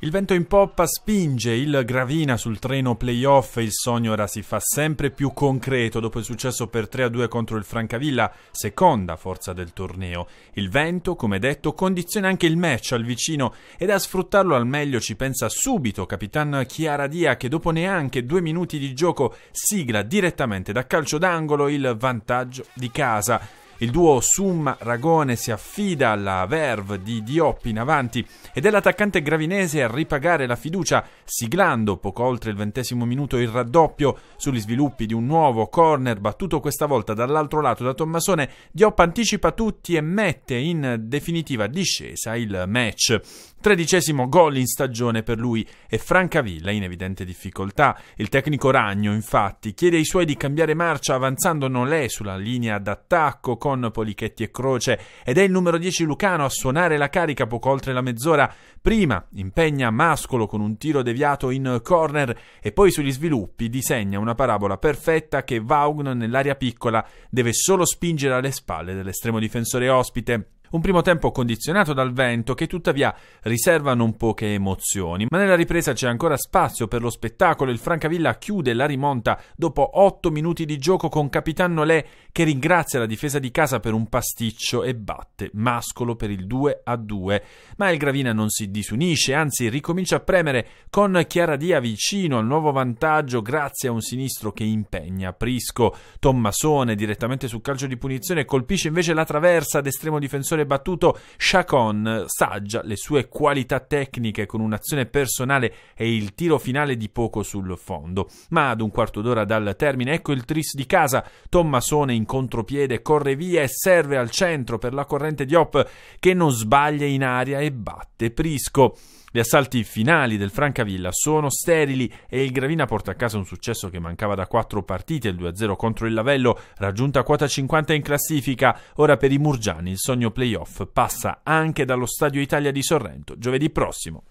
Il vento in poppa spinge il Gravina sul treno playoff e il sogno ora si fa sempre più concreto dopo il successo per 3-2 contro il Francavilla, seconda forza del torneo. Il vento, come detto, condiziona anche il match al vicino ed a sfruttarlo al meglio ci pensa subito capitan Chiara Dia che dopo neanche due minuti di gioco sigla direttamente da calcio d'angolo il vantaggio di casa. Il duo Summa Ragone si affida alla verve di Diop in avanti ed è l'attaccante gravinese a ripagare la fiducia, siglando poco oltre il ventesimo minuto il raddoppio sugli sviluppi di un nuovo corner battuto questa volta dall'altro lato da Tommasone. Diop anticipa tutti e mette in definitiva discesa il match. Tredicesimo gol in stagione per lui e Francavilla in evidente difficoltà. Il tecnico Ragno, infatti, chiede ai suoi di cambiare marcia avanzando Nolè sulla linea d'attacco con Polichetti e Croce ed è il numero 10 Lucano a suonare la carica poco oltre la mezz'ora. Prima impegna Mascolo con un tiro deviato in corner e poi sugli sviluppi disegna una parabola perfetta che Vaughn nell'area piccola deve solo spingere alle spalle dell'estremo difensore ospite. Un primo tempo condizionato dal vento che tuttavia riserva non poche emozioni, ma nella ripresa c'è ancora spazio per lo spettacolo. Il Francavilla chiude la rimonta dopo 8 minuti di gioco con Capitano Lè che ringrazia la difesa di casa per un pasticcio e batte Mascolo per il 2 a 2. Ma il Gravina non si disunisce, anzi ricomincia a premere con Chiara Dia vicino al nuovo vantaggio grazie a un sinistro che impegna Prisco. Tommasone direttamente sul calcio di punizione colpisce invece la traversa ad estremo difensore avere battuto Chacon, saggia le sue qualità tecniche con un'azione personale e il tiro finale di poco sul fondo. Ma ad un quarto d'ora dal termine ecco il tris di casa, Tommasone in contropiede corre via e serve al centro per la corrente di Hop che non sbaglia in aria e batte Prisco. Gli assalti finali del Francavilla sono sterili e il Gravina porta a casa un successo che mancava da quattro partite, il 2-0 contro il Lavello, raggiunta quota 50 in classifica. Ora per i Murgiani il sogno playoff playoff passa anche dallo Stadio Italia di Sorrento giovedì prossimo.